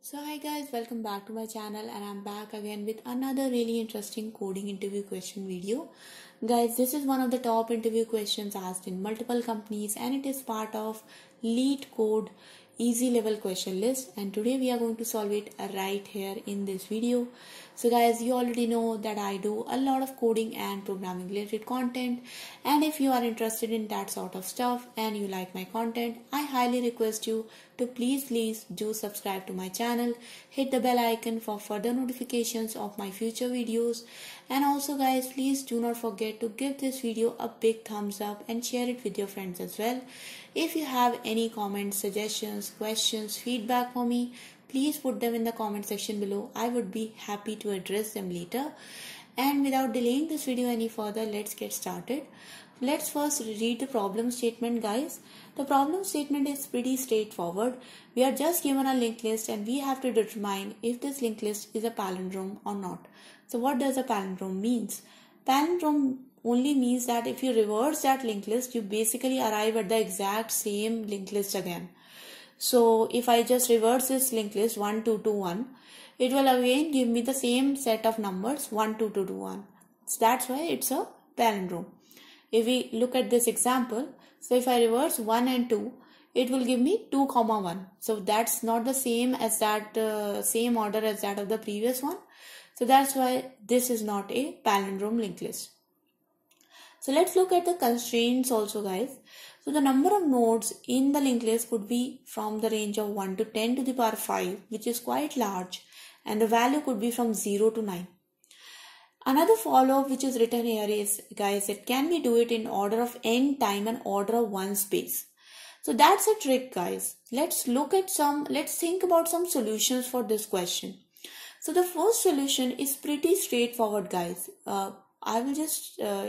so hi guys welcome back to my channel and i'm back again with another really interesting coding interview question video guys this is one of the top interview questions asked in multiple companies and it is part of lead code easy level question list and today we are going to solve it right here in this video so guys you already know that i do a lot of coding and programming related content and if you are interested in that sort of stuff and you like my content i highly request you to please please do subscribe to my channel hit the bell icon for further notifications of my future videos and also guys please do not forget to give this video a big thumbs up and share it with your friends as well if you have any comments suggestions questions feedback for me please put them in the comment section below. I would be happy to address them later. And without delaying this video any further, let's get started. Let's first read the problem statement guys. The problem statement is pretty straightforward. We are just given a linked list and we have to determine if this linked list is a palindrome or not. So what does a palindrome means? Palindrome only means that if you reverse that linked list, you basically arrive at the exact same linked list again. So if I just reverse this linked list 1, 2, 2, 1, it will again give me the same set of numbers 1, 2, 2, 2, 1. So that's why it's a palindrome. If we look at this example, so if I reverse 1 and 2, it will give me 2 comma 1. So that's not the same as that uh, same order as that of the previous one. So that's why this is not a palindrome linked list. So let's look at the constraints also guys. So the number of nodes in the linked list could be from the range of 1 to 10 to the power 5, which is quite large, and the value could be from 0 to 9. Another follow up which is written here is guys, it can we do it in order of n time and order of one space? So that's a trick, guys. Let's look at some, let's think about some solutions for this question. So the first solution is pretty straightforward, guys. Uh, I will just uh,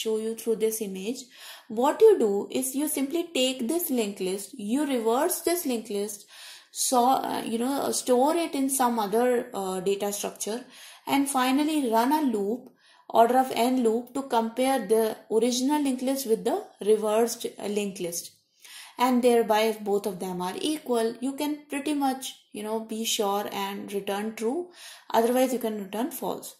show you through this image. What you do is you simply take this linked list, you reverse this linked list, so uh, you know uh, store it in some other uh, data structure, and finally run a loop order of n loop to compare the original linked list with the reversed uh, linked list and thereby if both of them are equal you can pretty much you know be sure and return true otherwise you can return false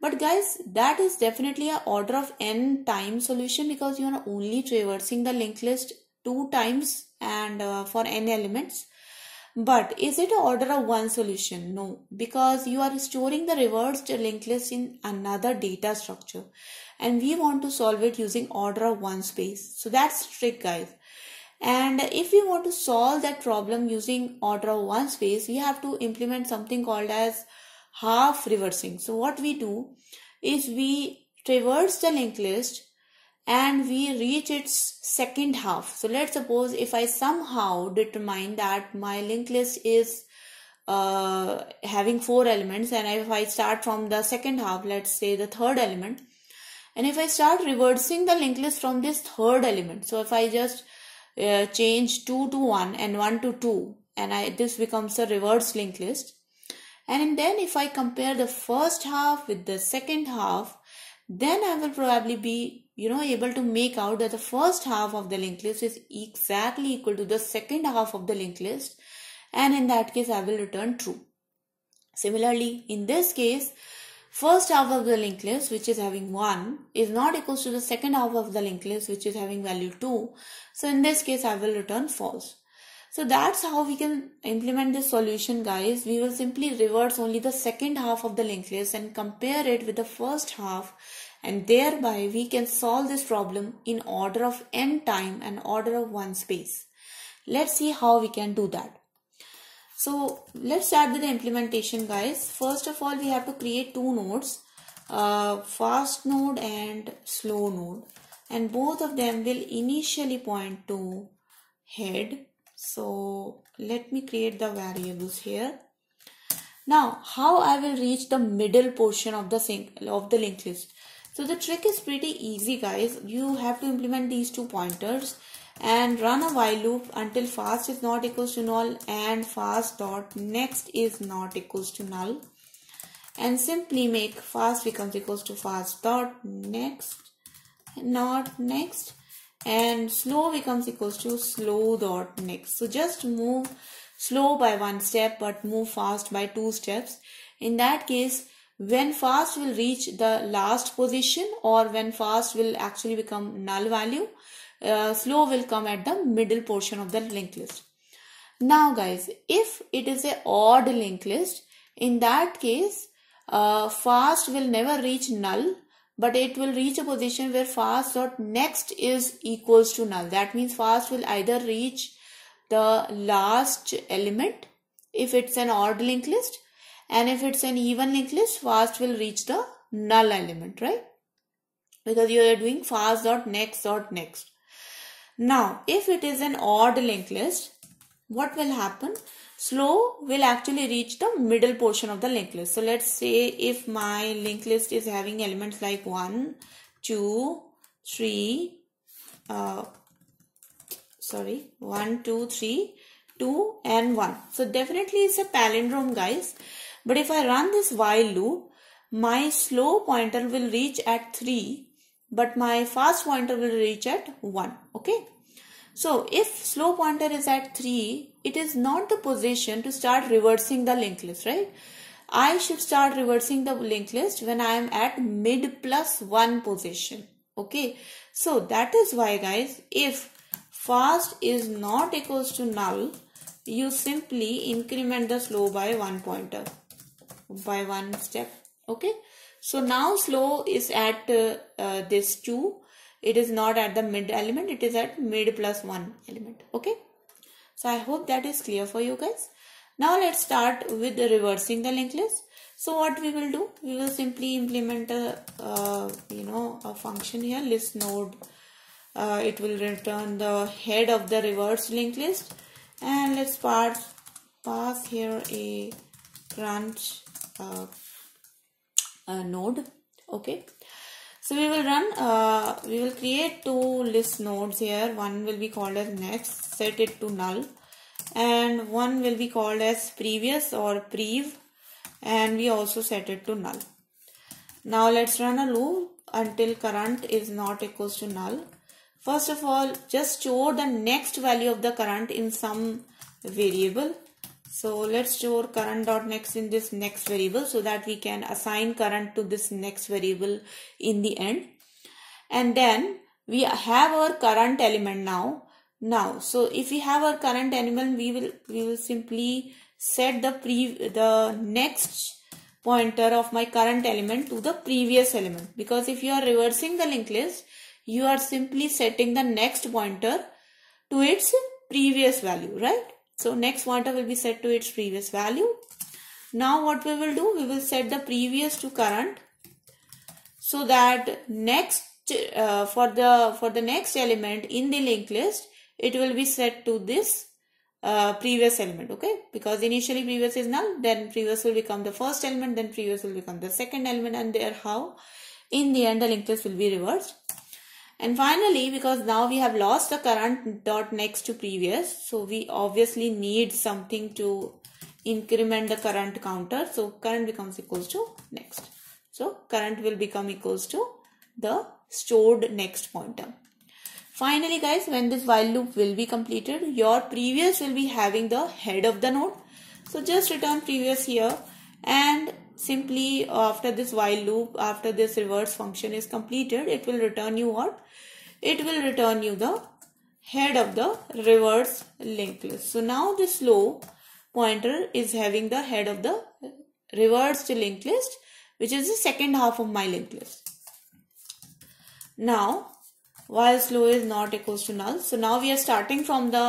but guys, that is definitely a order of n time solution because you are only traversing the linked list two times and uh, for n elements. But is it an order of one solution? No, because you are storing the reversed linked list in another data structure and we want to solve it using order of one space. So that's trick guys. And if we want to solve that problem using order of one space, we have to implement something called as half reversing. So what we do is we traverse the linked list and we reach its second half. So let's suppose if I somehow determine that my linked list is uh, having four elements and if I start from the second half, let's say the third element, and if I start reversing the linked list from this third element, so if I just uh, change 2 to 1 and 1 to 2 and I this becomes a reverse linked list, and then if I compare the first half with the second half then I will probably be you know able to make out that the first half of the linked list is exactly equal to the second half of the linked list and in that case I will return true. Similarly in this case first half of the linked list which is having 1 is not equals to the second half of the linked list which is having value 2 so in this case I will return false. So that's how we can implement this solution guys. We will simply reverse only the second half of the linked list and compare it with the first half and thereby we can solve this problem in order of n time and order of one space. Let's see how we can do that. So let's start with the implementation guys. First of all we have to create two nodes. Uh, fast node and slow node and both of them will initially point to head so let me create the variables here now how i will reach the middle portion of the sync of the linked list so the trick is pretty easy guys you have to implement these two pointers and run a while loop until fast is not equals to null and fast dot next is not equals to null and simply make fast becomes equals to fast dot next not next and slow becomes equals to slow dot next so just move slow by one step but move fast by two steps in that case when fast will reach the last position or when fast will actually become null value uh, slow will come at the middle portion of the linked list now guys if it is a odd linked list in that case uh, fast will never reach null but it will reach a position where fast dot next is equals to null. That means fast will either reach the last element if it's an odd linked list and if it's an even linked list fast will reach the null element, right? Because you are doing fast dot next dot next. Now, if it is an odd linked list, what will happen? slow will actually reach the middle portion of the linked list. So let's say if my linked list is having elements like 1, 2, 3, uh, sorry, 1, 2, 3, 2 and 1. So definitely it's a palindrome guys. But if I run this while loop, my slow pointer will reach at 3 but my fast pointer will reach at 1. Okay. So if slow pointer is at 3, it is not the position to start reversing the linked list, right? I should start reversing the linked list when I am at mid plus 1 position. Okay, so that is why guys, if fast is not equals to null, you simply increment the slow by 1 pointer, by 1 step. Okay, so now slow is at uh, uh, this 2 it is not at the mid element it is at mid plus 1 element okay so i hope that is clear for you guys now let's start with reversing the linked list so what we will do we will simply implement a uh, you know a function here list node uh, it will return the head of the reverse linked list and let's pass pass here a branch uh, node okay so we will run, uh, we will create two list nodes here. One will be called as next, set it to null. And one will be called as previous or prev. And we also set it to null. Now let's run a loop until current is not equals to null. First of all, just store the next value of the current in some variable so let's store current.next in this next variable so that we can assign current to this next variable in the end. And then we have our current element now. Now, so if we have our current element, we will we will simply set the pre the next pointer of my current element to the previous element because if you are reversing the linked list you are simply setting the next pointer to its previous value right so next water will be set to its previous value. Now what we will do, we will set the previous to current so that next uh, for the for the next element in the linked list it will be set to this uh, previous element okay because initially previous is null then previous will become the first element then previous will become the second element and there how in the end the linked list will be reversed and finally, because now we have lost the current dot next to previous, so we obviously need something to increment the current counter. So current becomes equals to next. So current will become equals to the stored next pointer. Finally guys, when this while loop will be completed, your previous will be having the head of the node. So just return previous here and simply after this while loop after this reverse function is completed it will return you what it will return you the head of the reverse linked list so now this low pointer is having the head of the reversed linked list which is the second half of my linked list now while slow is not equals to null so now we are starting from the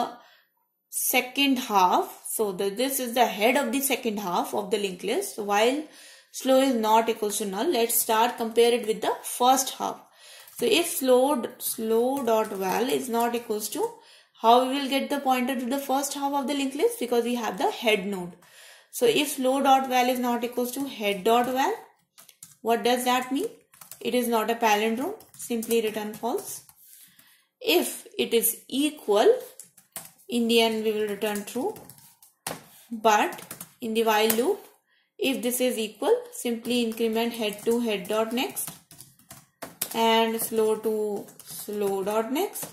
second half so the, this is the head of the second half of the linked list while slow is not equal to null. Let's start compare it with the first half. So if slow, slow dot val is not equals to how we will get the pointer to the first half of the linked list because we have the head node. So if slow dot val is not equals to head dot val, what does that mean? It is not a palindrome. Simply return false. If it is equal, in the end we will return true but in the while loop, if this is equal, simply increment head to head dot next and slow to slow dot next.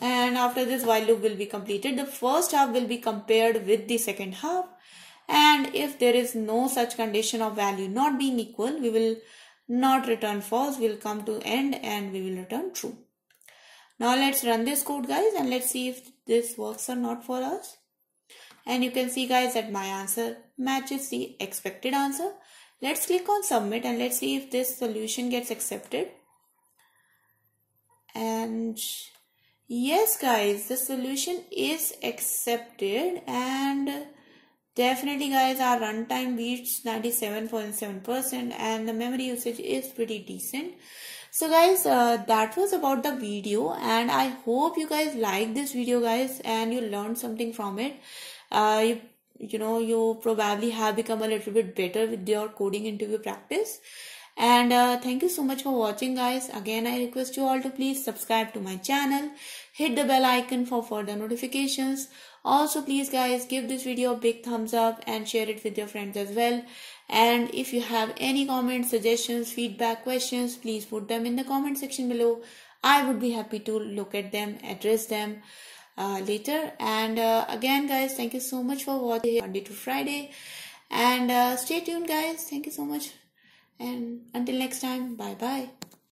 And after this while loop will be completed. The first half will be compared with the second half. And if there is no such condition of value not being equal, we will not return false. We will come to end and we will return true. Now let's run this code guys and let's see if this works or not for us. And you can see guys that my answer matches the expected answer. Let's click on submit and let's see if this solution gets accepted. And yes guys, the solution is accepted and definitely guys our runtime beats 97.7% and the memory usage is pretty decent so guys uh, that was about the video and i hope you guys liked this video guys and you learned something from it uh, you, you know you probably have become a little bit better with your coding interview practice and uh, thank you so much for watching guys again i request you all to please subscribe to my channel hit the bell icon for further notifications also please guys give this video a big thumbs up and share it with your friends as well and if you have any comments suggestions feedback questions please put them in the comment section below i would be happy to look at them address them uh, later and uh, again guys thank you so much for watching monday to friday and uh, stay tuned guys thank you so much and until next time bye bye